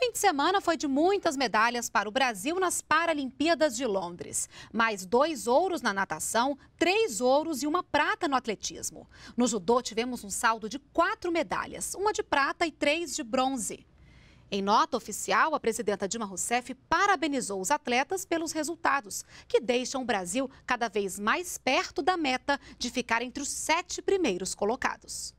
fim de semana foi de muitas medalhas para o Brasil nas Paralimpíadas de Londres. Mais dois ouros na natação, três ouros e uma prata no atletismo. No judô tivemos um saldo de quatro medalhas, uma de prata e três de bronze. Em nota oficial, a presidenta Dilma Rousseff parabenizou os atletas pelos resultados, que deixam o Brasil cada vez mais perto da meta de ficar entre os sete primeiros colocados.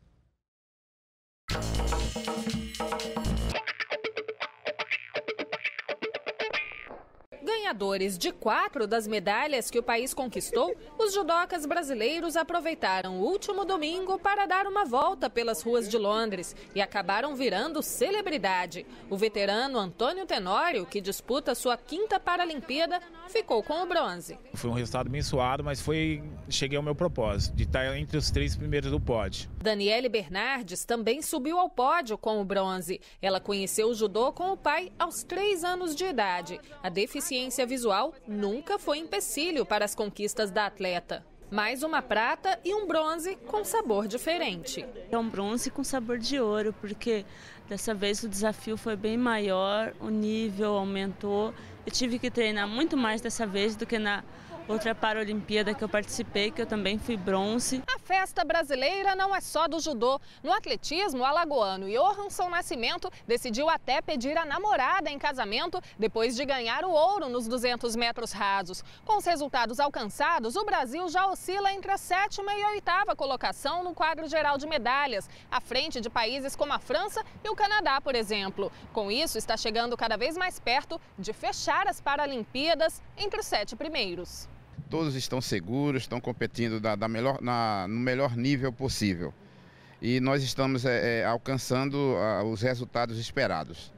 ganhadores de quatro das medalhas que o país conquistou, os judocas brasileiros aproveitaram o último domingo para dar uma volta pelas ruas de Londres e acabaram virando celebridade. O veterano Antônio Tenório, que disputa sua quinta Paralimpíada, ficou com o bronze. Foi um resultado mensuado, mas foi cheguei ao meu propósito, de estar entre os três primeiros do pódio. Daniele Bernardes também subiu ao pódio com o bronze. Ela conheceu o judô com o pai aos três anos de idade. A deficiência deficiência visual nunca foi empecilho para as conquistas da atleta. Mais uma prata e um bronze com sabor diferente. É um bronze com sabor de ouro, porque dessa vez o desafio foi bem maior, o nível aumentou. Eu tive que treinar muito mais dessa vez do que na outra Paralimpíada que eu participei, que eu também fui bronze. A festa brasileira não é só do judô. No atletismo, o alagoano Johansson Nascimento decidiu até pedir a namorada em casamento depois de ganhar o ouro nos 200 metros rasos. Com os resultados alcançados, o Brasil já oscila entre a sétima e a oitava colocação no quadro geral de medalhas, à frente de países como a França e o Canadá, por exemplo. Com isso, está chegando cada vez mais perto de fechar as Paralimpíadas entre os sete primeiros todos estão seguros, estão competindo da, da melhor, na, no melhor nível possível. E nós estamos é, alcançando a, ah, os resultados esperados.